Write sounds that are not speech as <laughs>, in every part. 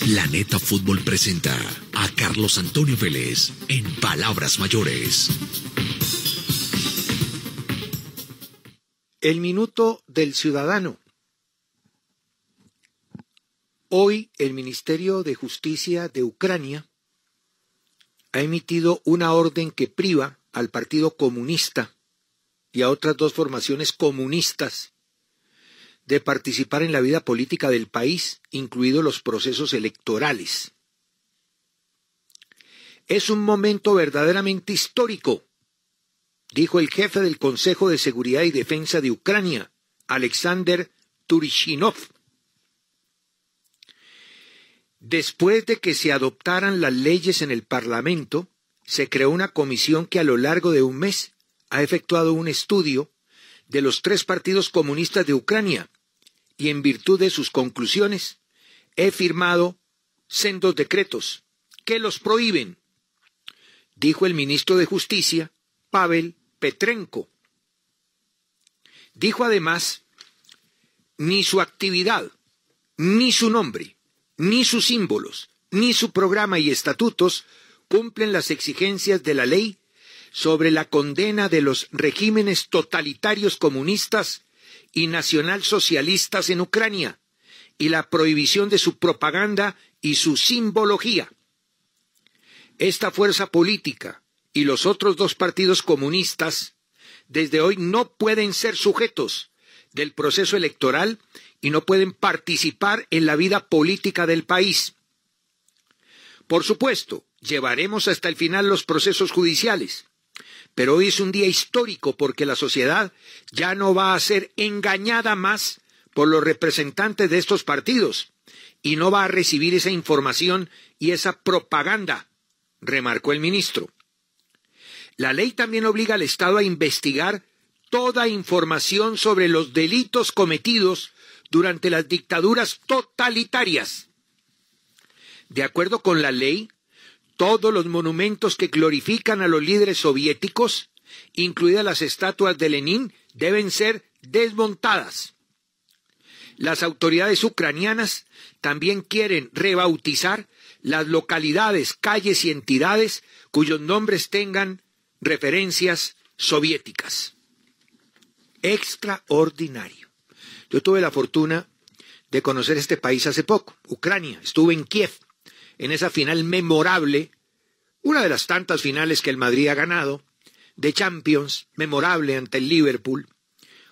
Planeta Fútbol presenta a Carlos Antonio Vélez en Palabras Mayores. El minuto del ciudadano. Hoy el Ministerio de Justicia de Ucrania ha emitido una orden que priva al Partido Comunista y a otras dos formaciones comunistas de participar en la vida política del país, incluidos los procesos electorales. Es un momento verdaderamente histórico, dijo el jefe del Consejo de Seguridad y Defensa de Ucrania, Alexander Turishinov. Después de que se adoptaran las leyes en el Parlamento, se creó una comisión que a lo largo de un mes ha efectuado un estudio de los tres partidos comunistas de Ucrania, y en virtud de sus conclusiones he firmado sendos decretos que los prohíben, dijo el ministro de Justicia, Pavel Petrenko. Dijo además, ni su actividad, ni su nombre, ni sus símbolos, ni su programa y estatutos cumplen las exigencias de la ley sobre la condena de los regímenes totalitarios comunistas y nacionalsocialistas en Ucrania y la prohibición de su propaganda y su simbología. Esta fuerza política y los otros dos partidos comunistas desde hoy no pueden ser sujetos del proceso electoral y no pueden participar en la vida política del país. Por supuesto, llevaremos hasta el final los procesos judiciales pero hoy es un día histórico porque la sociedad ya no va a ser engañada más por los representantes de estos partidos y no va a recibir esa información y esa propaganda, remarcó el ministro. La ley también obliga al Estado a investigar toda información sobre los delitos cometidos durante las dictaduras totalitarias. De acuerdo con la ley, todos los monumentos que glorifican a los líderes soviéticos, incluidas las estatuas de Lenin, deben ser desmontadas. Las autoridades ucranianas también quieren rebautizar las localidades, calles y entidades cuyos nombres tengan referencias soviéticas. Extraordinario. Yo tuve la fortuna de conocer este país hace poco, Ucrania. Estuve en Kiev en esa final memorable, una de las tantas finales que el Madrid ha ganado, de Champions, memorable ante el Liverpool,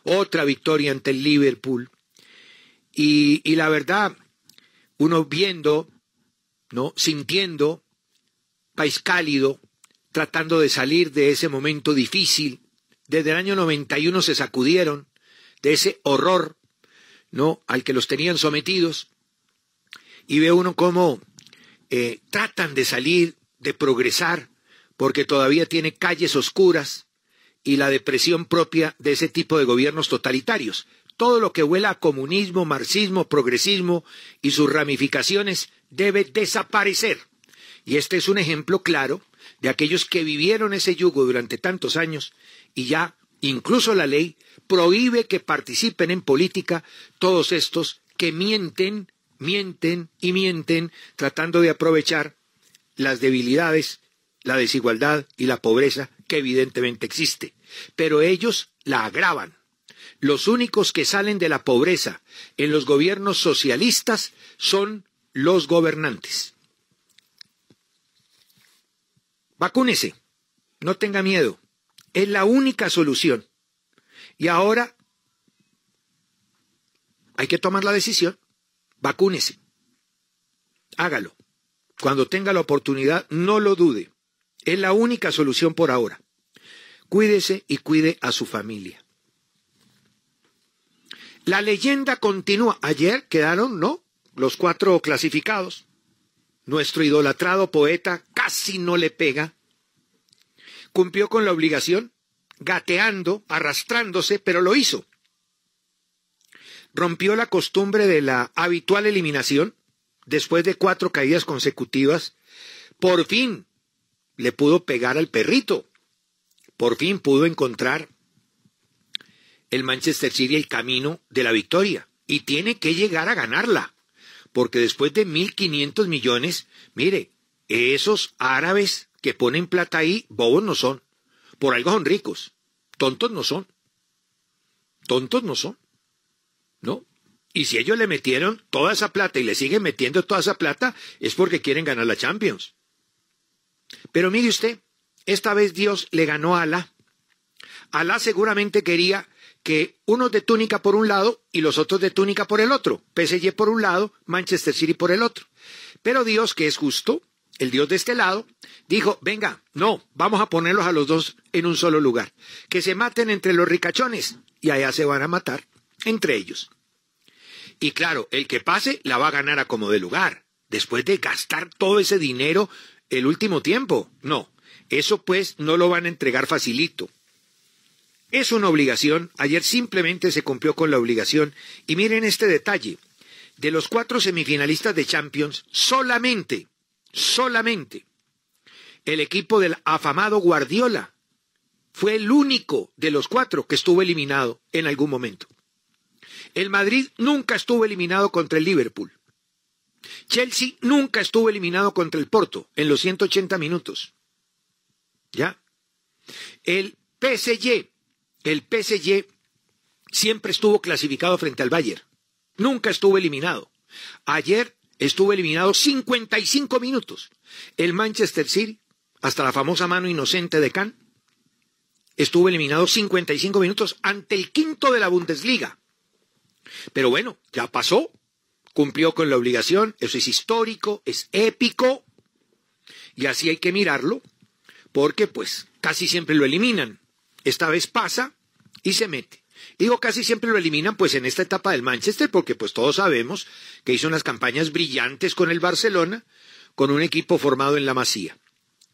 otra victoria ante el Liverpool. Y, la verdad, uno viendo, ¿no? sintiendo, país cálido, tratando de salir de ese momento difícil. Desde el año 91 se sacudieron de ese horror, ¿no? Al que los tenían sometidos. Y ve uno cómo eh, tratan de salir, de progresar, porque todavía tiene calles oscuras y la depresión propia de ese tipo de gobiernos totalitarios. Todo lo que vuela a comunismo, marxismo, progresismo y sus ramificaciones debe desaparecer. Y este es un ejemplo claro de aquellos que vivieron ese yugo durante tantos años y ya incluso la ley prohíbe que participen en política todos estos que mienten mienten y mienten tratando de aprovechar las debilidades, la desigualdad y la pobreza que evidentemente existe. Pero ellos la agravan. Los únicos que salen de la pobreza en los gobiernos socialistas son los gobernantes. Vacúnese, no tenga miedo. Es la única solución. Y ahora hay que tomar la decisión Vacúnese. Hágalo. Cuando tenga la oportunidad, no lo dude. Es la única solución por ahora. Cuídese y cuide a su familia. La leyenda continúa. Ayer quedaron, ¿no? Los cuatro clasificados. Nuestro idolatrado poeta casi no le pega. Cumplió con la obligación, gateando, arrastrándose, pero lo hizo rompió la costumbre de la habitual eliminación después de cuatro caídas consecutivas. Por fin le pudo pegar al perrito. Por fin pudo encontrar el Manchester City el camino de la victoria. Y tiene que llegar a ganarla. Porque después de 1.500 millones, mire, esos árabes que ponen plata ahí, bobos no son. Por algo son ricos. Tontos no son. Tontos no son. ¿no? Y si ellos le metieron toda esa plata y le siguen metiendo toda esa plata, es porque quieren ganar la Champions. Pero mire usted, esta vez Dios le ganó a Alá. Alá seguramente quería que unos de túnica por un lado y los otros de túnica por el otro. PSG por un lado, Manchester City por el otro. Pero Dios, que es justo, el Dios de este lado, dijo, venga, no, vamos a ponerlos a los dos en un solo lugar. Que se maten entre los ricachones y allá se van a matar entre ellos. Y claro, el que pase la va a ganar a como de lugar, después de gastar todo ese dinero el último tiempo. No, eso pues no lo van a entregar facilito. Es una obligación, ayer simplemente se cumplió con la obligación, y miren este detalle, de los cuatro semifinalistas de Champions, solamente, solamente, el equipo del afamado Guardiola fue el único de los cuatro que estuvo eliminado en algún momento. El Madrid nunca estuvo eliminado contra el Liverpool. Chelsea nunca estuvo eliminado contra el Porto en los 180 minutos. ¿Ya? El PSG, el PSG siempre estuvo clasificado frente al Bayern. Nunca estuvo eliminado. Ayer estuvo eliminado 55 minutos. El Manchester City, hasta la famosa mano inocente de Kahn, estuvo eliminado 55 minutos ante el quinto de la Bundesliga. Pero bueno, ya pasó, cumplió con la obligación, eso es histórico, es épico, y así hay que mirarlo, porque pues casi siempre lo eliminan. Esta vez pasa y se mete. Digo, casi siempre lo eliminan pues en esta etapa del Manchester, porque pues todos sabemos que hizo unas campañas brillantes con el Barcelona, con un equipo formado en la Masía.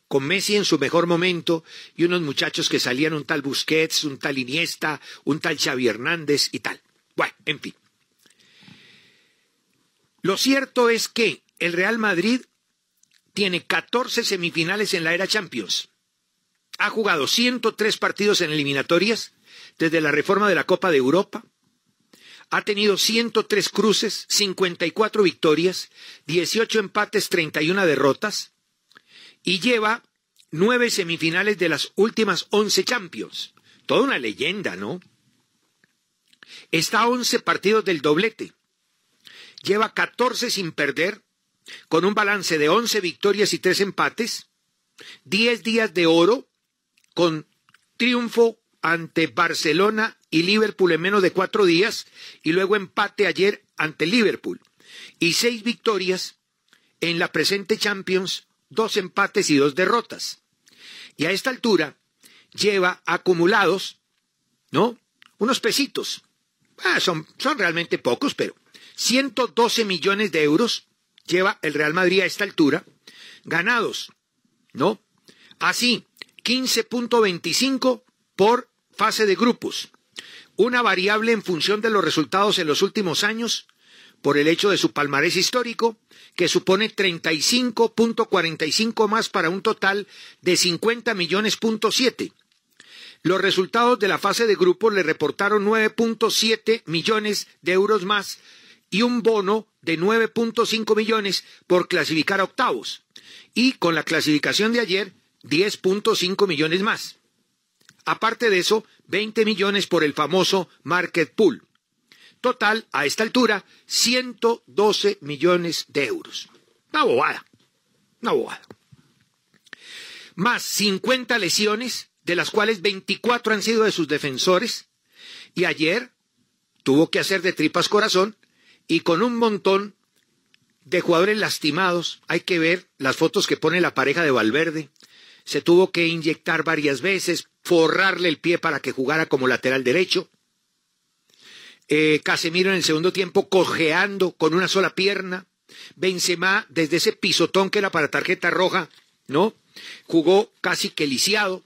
Con Messi en su mejor momento y unos muchachos que salían un tal Busquets, un tal Iniesta, un tal Xavi Hernández y tal. Bueno, en fin. Lo cierto es que el Real Madrid tiene 14 semifinales en la era Champions. Ha jugado 103 partidos en eliminatorias desde la reforma de la Copa de Europa. Ha tenido 103 cruces, 54 victorias, 18 empates, 31 derrotas. Y lleva nueve semifinales de las últimas 11 Champions. Toda una leyenda, ¿no? Está once 11 partidos del doblete. Lleva 14 sin perder, con un balance de 11 victorias y 3 empates. 10 días de oro, con triunfo ante Barcelona y Liverpool en menos de cuatro días, y luego empate ayer ante Liverpool. Y seis victorias en la presente Champions, dos empates y dos derrotas. Y a esta altura lleva acumulados, ¿no? Unos pesitos, Ah, son, son realmente pocos, pero 112 millones de euros lleva el Real Madrid a esta altura, ganados, ¿no? Así, 15.25 por fase de grupos. Una variable en función de los resultados en los últimos años, por el hecho de su palmarés histórico, que supone 35.45 más para un total de 50 millones los resultados de la fase de grupos le reportaron 9.7 millones de euros más y un bono de 9.5 millones por clasificar a octavos. Y con la clasificación de ayer, 10.5 millones más. Aparte de eso, 20 millones por el famoso Market Pool. Total, a esta altura, 112 millones de euros. Una bobada. Una bobada. Más 50 lesiones de las cuales 24 han sido de sus defensores, y ayer tuvo que hacer de tripas corazón y con un montón de jugadores lastimados. Hay que ver las fotos que pone la pareja de Valverde. Se tuvo que inyectar varias veces, forrarle el pie para que jugara como lateral derecho. Eh, Casemiro en el segundo tiempo cojeando con una sola pierna. Benzema desde ese pisotón que era para tarjeta roja, ¿no? Jugó casi que lisiado.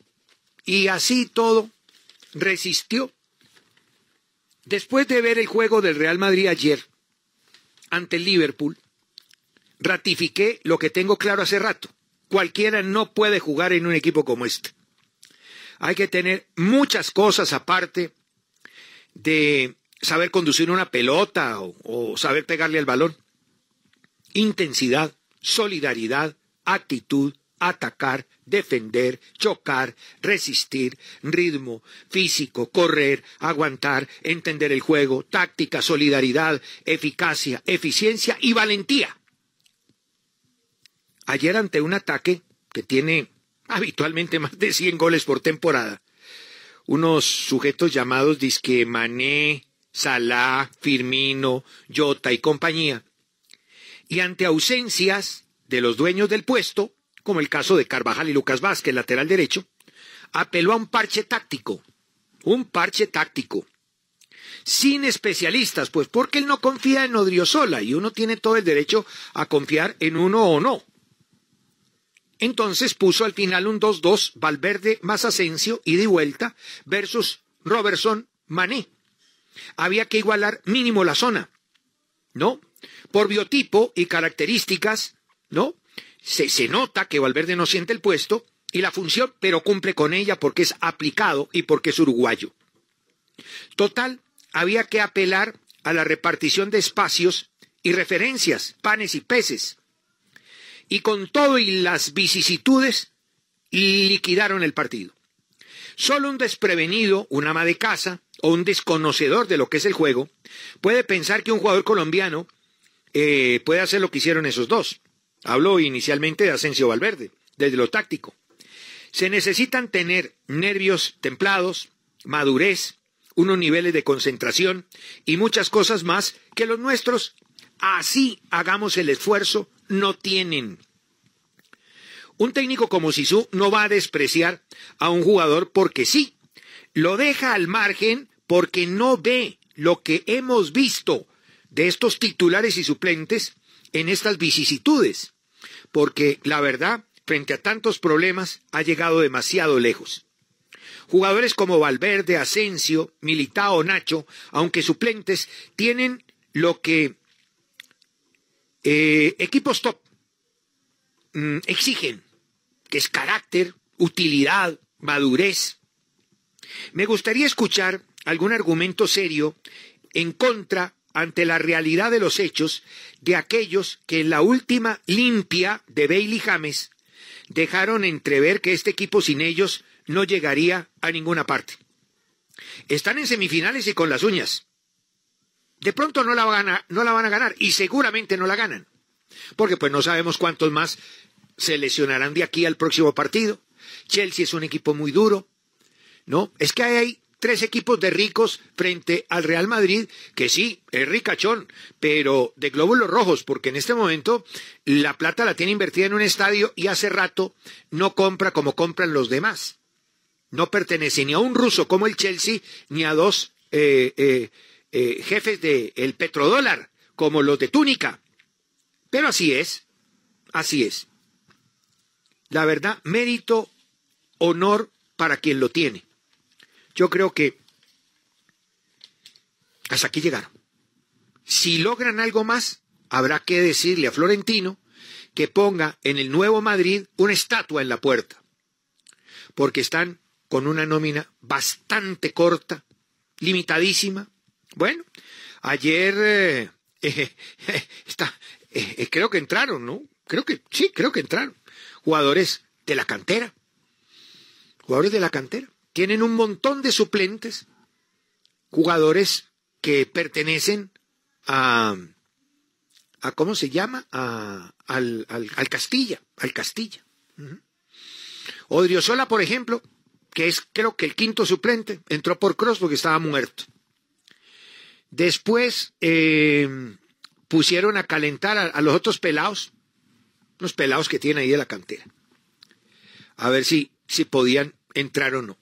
Y así todo resistió. Después de ver el juego del Real Madrid ayer ante el Liverpool, ratifiqué lo que tengo claro hace rato. Cualquiera no puede jugar en un equipo como este. Hay que tener muchas cosas aparte de saber conducir una pelota o, o saber pegarle al balón. Intensidad, solidaridad, actitud, atacar, defender, chocar, resistir, ritmo, físico, correr, aguantar, entender el juego, táctica, solidaridad, eficacia, eficiencia y valentía. Ayer ante un ataque que tiene habitualmente más de 100 goles por temporada, unos sujetos llamados Disquemané, Mané, Salah, Firmino, Jota y compañía, y ante ausencias de los dueños del puesto, como el caso de Carvajal y Lucas Vázquez, lateral derecho, apeló a un parche táctico, un parche táctico, sin especialistas, pues porque él no confía en Odriozola y uno tiene todo el derecho a confiar en uno o no. Entonces puso al final un 2-2 Valverde más Asensio y de vuelta versus Robertson Mané. Había que igualar mínimo la zona, ¿no? Por biotipo y características, ¿no? se, nota que Valverde no siente el puesto y la función, pero cumple con ella porque es aplicado y porque es uruguayo. Total, había que apelar a la repartición de espacios y referencias, panes y peces. Y con todo y las vicisitudes, liquidaron el partido. Solo un desprevenido, un ama de casa o un desconocedor de lo que es el juego puede pensar que un jugador colombiano eh, puede hacer lo que hicieron esos dos. Habló inicialmente de Asensio Valverde, desde lo táctico. Se necesitan tener nervios templados, madurez, unos niveles de concentración y muchas cosas más que los nuestros, así hagamos el esfuerzo, no tienen. Un técnico como Sisu no va a despreciar a un jugador porque sí, lo deja al margen porque no ve lo que hemos visto de estos titulares y suplentes en estas vicisitudes, porque la verdad, frente a tantos problemas, ha llegado demasiado lejos. Jugadores como Valverde, Asensio, Militao, Nacho, aunque suplentes, tienen lo que eh, equipos top mm, exigen, que es carácter, utilidad, madurez. Me gustaría escuchar algún argumento serio en contra ante la realidad de los hechos de aquellos que en la última limpia de Bailey James dejaron entrever que este equipo sin ellos no llegaría a ninguna parte. Están en semifinales y con las uñas. De pronto no la, van a, no la van a ganar y seguramente no la ganan, porque pues no sabemos cuántos más se lesionarán de aquí al próximo partido. Chelsea es un equipo muy duro, ¿no? Es que hay tres equipos de ricos frente al Real Madrid, que sí, es ricachón, pero de glóbulos rojos, porque en este momento la plata la tiene invertida en un estadio y hace rato no compra como compran los demás. No pertenece ni a un ruso como el Chelsea, ni a dos eh, eh, eh, jefes del petrodólar, como los de Túnica. Pero así es, así es. La verdad, mérito, honor para quien lo tiene yo creo que hasta aquí llegaron. Si logran algo más, habrá que decirle a Florentino que ponga en el Nuevo Madrid una estatua en la puerta, porque están con una nómina bastante corta, limitadísima. Bueno, ayer eh, <laughs> eh, eh, creo que entraron, ¿no? Creo que sí, creo que entraron jugadores de la cantera, jugadores de la cantera. Tienen un montón de suplentes, jugadores que pertenecen a, ¿cómo se llama? al, Castilla, al Castilla. Odriozola, por ejemplo, que es creo que el quinto suplente, entró por Cross porque estaba muerto. Después eh, pusieron a calentar a, los otros pelados, los pelados que tienen ahí de la cantera, a ver si, si podían entrar o no.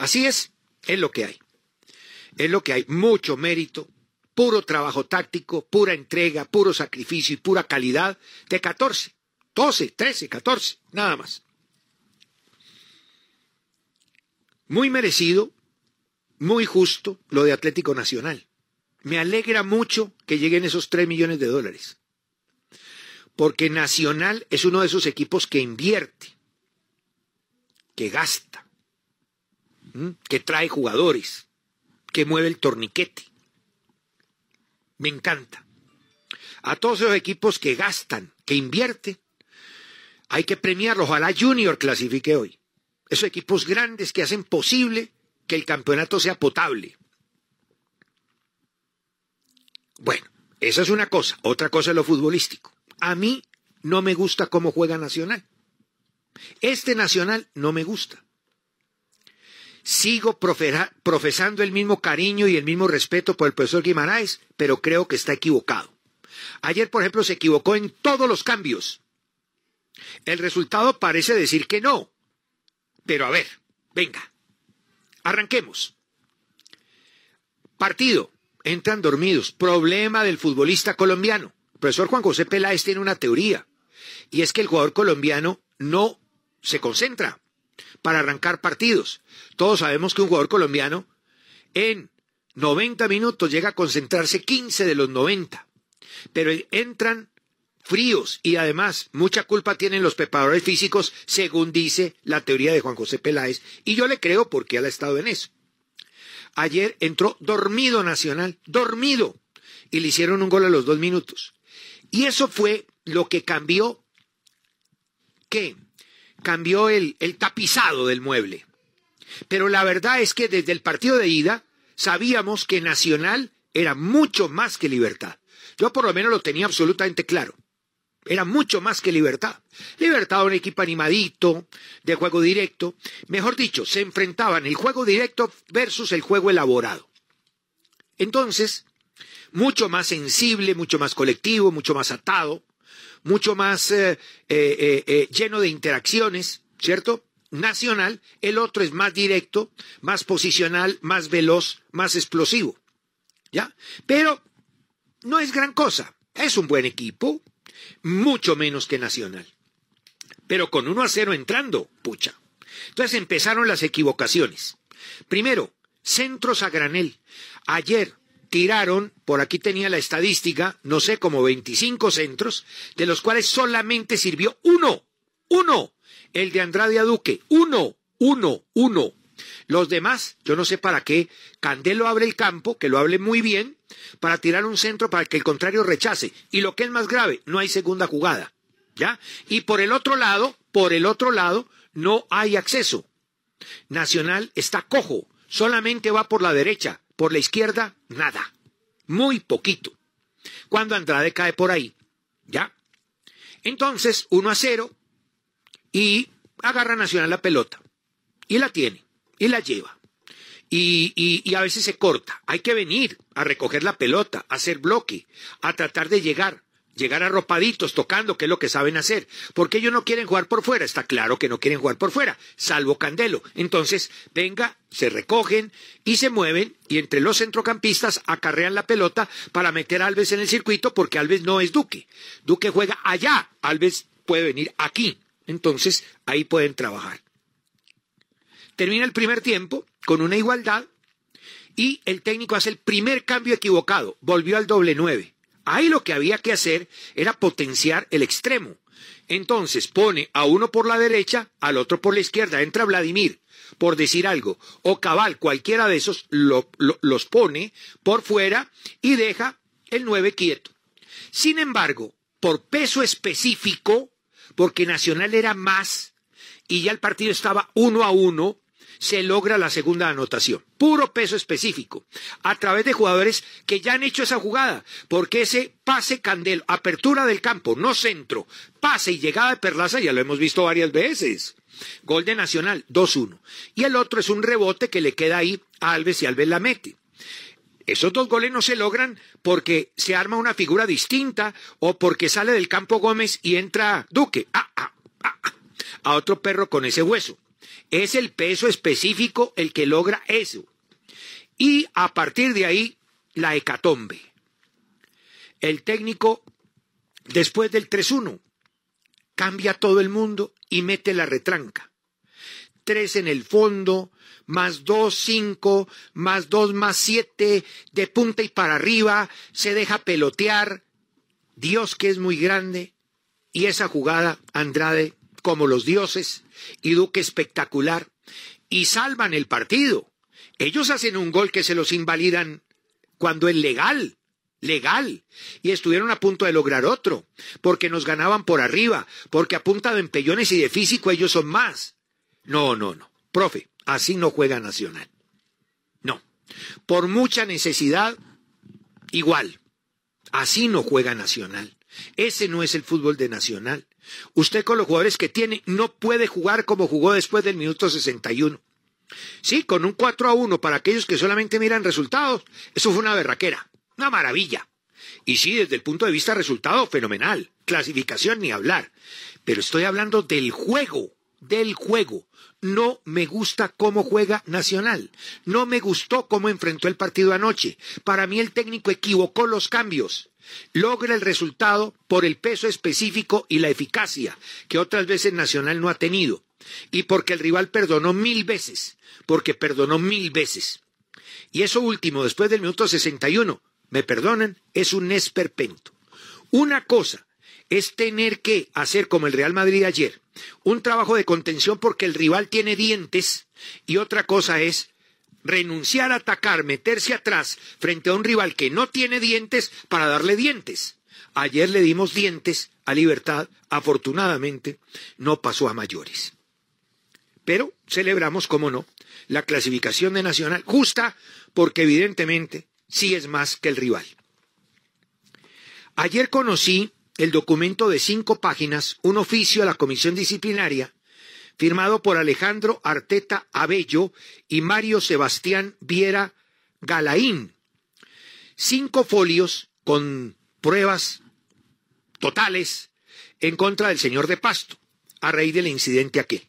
Así es, es lo que hay. Es lo que hay. Mucho mérito, puro trabajo táctico, pura entrega, puro sacrificio y pura calidad de 14, 12, 13, 14, nada más. Muy merecido, muy justo lo de Atlético Nacional. Me alegra mucho que lleguen esos 3 millones de dólares. Porque Nacional es uno de esos equipos que invierte, que gasta, que trae jugadores, que mueve el torniquete. Me encanta. A todos esos equipos que gastan, que invierten, hay que premiarlos. Ojalá Junior clasifique hoy. Esos equipos grandes que hacen posible que el campeonato sea potable. Bueno, esa es una cosa. Otra cosa es lo futbolístico. A mí no me gusta cómo juega Nacional. Este Nacional no me gusta. Sigo profesando el mismo cariño y el mismo respeto por el profesor Guimaraes, pero creo que está equivocado. Ayer, por ejemplo, se equivocó en todos los cambios. El resultado parece decir que no. Pero a ver, venga, arranquemos. Partido, entran dormidos. Problema del futbolista colombiano. El profesor Juan José Peláez tiene una teoría, y es que el jugador colombiano no se concentra para arrancar partidos. Todos sabemos que un jugador colombiano en 90 minutos llega a concentrarse 15 de los 90, pero entran fríos y además mucha culpa tienen los preparadores físicos, según dice la teoría de Juan José Peláez, y yo le creo porque él ha estado en eso. Ayer entró dormido Nacional, dormido, y le hicieron un gol a los dos minutos. Y eso fue lo que cambió que cambió el, tapizado del mueble. Pero la verdad es que desde el partido de ida sabíamos que Nacional era mucho más que libertad. Yo por lo menos lo tenía absolutamente claro. Era mucho más que libertad. Libertad un equipo animadito, de juego directo. Mejor dicho, se enfrentaban el juego directo versus el juego elaborado. Entonces, mucho más sensible, mucho más colectivo, mucho más atado mucho más eh, eh, eh, lleno de interacciones, ¿cierto? Nacional, el otro es más directo, más posicional, más veloz, más explosivo, ¿ya? Pero no es gran cosa, es un buen equipo, mucho menos que Nacional, pero con 1 a 0 entrando, pucha. Entonces empezaron las equivocaciones. Primero, centros a granel. Ayer tiraron, por aquí tenía la estadística, no sé, como 25 centros, de los cuales solamente sirvió uno, uno, el de Andrade a Duque, uno, uno, uno. Los demás, yo no sé para qué, Candelo abre el campo, que lo hable muy bien, para tirar un centro para que el contrario rechace. Y lo que es más grave, no hay segunda jugada. ¿Ya? Y por el otro lado, por el otro lado, no hay acceso. Nacional está cojo, solamente va por la derecha, por la izquierda, nada. Muy poquito. Cuando Andrade cae por ahí, ¿ya? Entonces, uno a cero y agarra Nacional la pelota. Y la tiene, y la lleva. Y, y, y a veces se corta. Hay que venir a recoger la pelota, a hacer bloque, a tratar de llegar llegar arropaditos, tocando, que es lo que saben hacer. Porque ellos no quieren jugar por fuera, está claro que no quieren jugar por fuera, salvo Candelo. Entonces, venga, se recogen y se mueven y entre los centrocampistas acarrean la pelota para meter a Alves en el circuito porque Alves no es Duque. Duque juega allá, Alves puede venir aquí. Entonces, ahí pueden trabajar. Termina el primer tiempo con una igualdad y el técnico hace el primer cambio equivocado, volvió al doble nueve. Ahí lo que había que hacer era potenciar el extremo. Entonces pone a uno por la derecha, al otro por la izquierda. Entra Vladimir, por decir algo, o Cabal, cualquiera de esos, los pone por fuera y deja el 9 quieto. Sin embargo, por peso específico, porque Nacional era más y ya el partido estaba uno a uno, se logra la segunda anotación. Puro peso específico. A través de jugadores que ya han hecho esa jugada. Porque ese pase candelo, apertura del campo, no centro, pase y llegada de Perlaza ya lo hemos visto varias veces. Gol de Nacional, 2-1. Y el otro es un rebote que le queda ahí a Alves y Alves la mete. Esos dos goles no se logran porque se arma una figura distinta o porque sale del campo Gómez y entra Duque. Ah, ah, ah, a otro perro con ese hueso. Es el peso específico el que logra eso. Y a partir de ahí, la hecatombe. El técnico, después del 3-1, cambia todo el mundo y mete la retranca. Tres en el fondo, más dos, cinco, más dos, más siete, de punta y para arriba, se deja pelotear. Dios que es muy grande. Y esa jugada Andrade como los dioses y Duque espectacular y salvan el partido. Ellos hacen un gol que se los invalidan cuando es legal, legal, y estuvieron a punto de lograr otro, porque nos ganaban por arriba, porque a punta de empellones y de físico ellos son más. No, no, no. Profe, así no juega Nacional. No. Por mucha necesidad, igual. Así no juega Nacional. Ese no es el fútbol de Nacional. Usted con los jugadores que tiene no puede jugar como jugó después del minuto 61. Sí, con un 4 a 1 para aquellos que solamente miran resultados, eso fue una berraquera, una maravilla. Y sí, desde el punto de vista resultado, fenomenal. Clasificación ni hablar. Pero estoy hablando del juego del juego. No me gusta cómo juega Nacional. No me gustó cómo enfrentó el partido anoche. Para mí el técnico equivocó los cambios. Logra el resultado por el peso específico y la eficacia que otras veces Nacional no ha tenido. Y porque el rival perdonó mil veces. Porque perdonó mil veces. Y eso último, después del minuto 61, me perdonan, es un esperpento. Una cosa es tener que hacer como el Real Madrid ayer, un trabajo de contención porque el rival tiene dientes y otra cosa es renunciar a atacar, meterse atrás frente a un rival que no tiene dientes para darle dientes. Ayer le dimos dientes a Libertad, afortunadamente no pasó a mayores. Pero celebramos, como no, la clasificación de Nacional justa porque evidentemente sí es más que el rival. Ayer conocí el documento de cinco páginas, un oficio a la comisión disciplinaria, firmado por Alejandro Arteta Abello y Mario Sebastián Viera Galaín. Cinco folios con pruebas totales en contra del señor de Pasto, a raíz del incidente aquel.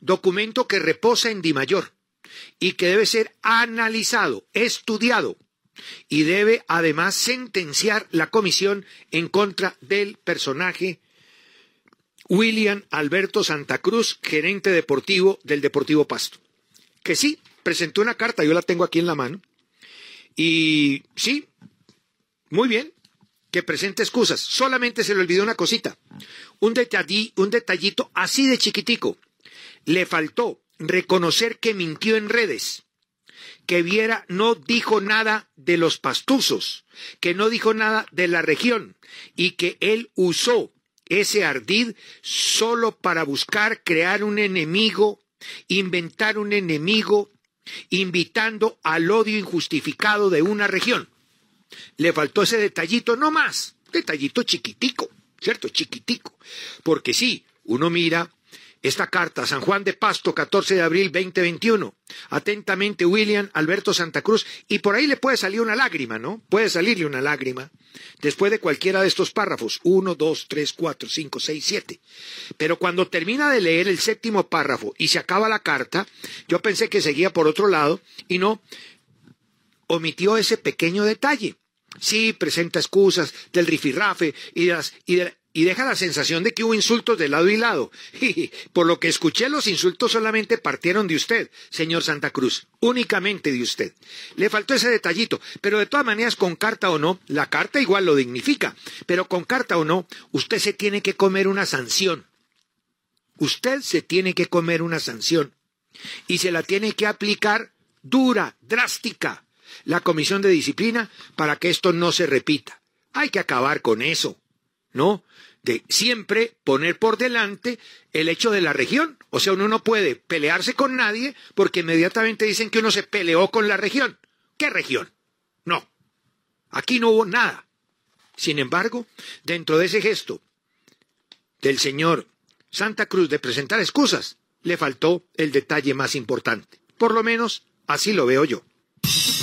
Documento que reposa en Dimayor y que debe ser analizado, estudiado y debe además sentenciar la comisión en contra del personaje William Alberto Santa Cruz, gerente deportivo del Deportivo Pasto, que sí, presentó una carta, yo la tengo aquí en la mano, y sí, muy bien, que presente excusas, solamente se le olvidó una cosita, un, un detallito así de chiquitico, le faltó reconocer que mintió en redes que Viera no dijo nada de los pastuzos, que no dijo nada de la región y que él usó ese ardid solo para buscar crear un enemigo, inventar un enemigo, invitando al odio injustificado de una región. Le faltó ese detallito, no más, detallito chiquitico, ¿cierto? Chiquitico. Porque sí, uno mira esta carta, San Juan de Pasto, 14 de abril 2021. Atentamente, William Alberto Santa Cruz. Y por ahí le puede salir una lágrima, ¿no? Puede salirle una lágrima después de cualquiera de estos párrafos. uno, dos, tres, cuatro, cinco, seis, siete. Pero cuando termina de leer el séptimo párrafo y se acaba la carta, yo pensé que seguía por otro lado y no omitió ese pequeño detalle. Sí, presenta excusas del rifirrafe y de las, y de, y deja la sensación de que hubo insultos de lado y lado. <laughs> Por lo que escuché, los insultos solamente partieron de usted, señor Santa Cruz, únicamente de usted. Le faltó ese detallito, pero de todas maneras, con carta o no, la carta igual lo dignifica, pero con carta o no, usted se tiene que comer una sanción. Usted se tiene que comer una sanción y se la tiene que aplicar dura, drástica, la Comisión de Disciplina para que esto no se repita. Hay que acabar con eso. ¿no? De siempre poner por delante el hecho de la región. O sea, uno no puede pelearse con nadie porque inmediatamente dicen que uno se peleó con la región. ¿Qué región? No. Aquí no hubo nada. Sin embargo, dentro de ese gesto del señor Santa Cruz de presentar excusas, le faltó el detalle más importante. Por lo menos así lo veo yo.